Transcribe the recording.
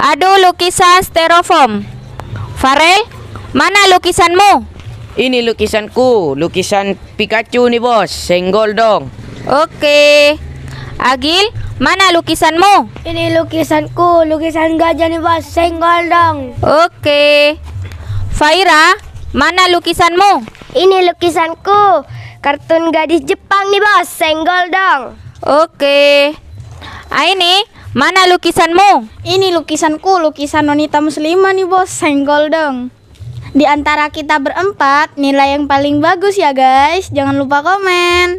Aduh lukisan styrofoam. Farel, mana lukisanmu? Ini lukisanku, lukisan Pikachu nih bos, senggol dong. Oke. Agil, mana lukisanmu? Ini lukisanku, lukisan gajah nih bos, senggol dong. Oke. Faira, mana lukisanmu? Ini lukisanku, kartun gadis Jepang nih bos, senggol dong. Oke. Aini, Mana lukisanmu? Ini lukisanku, lukisan wanita muslimah nih bos, senggol dong. Di antara kita berempat, nilai yang paling bagus ya guys. Jangan lupa komen.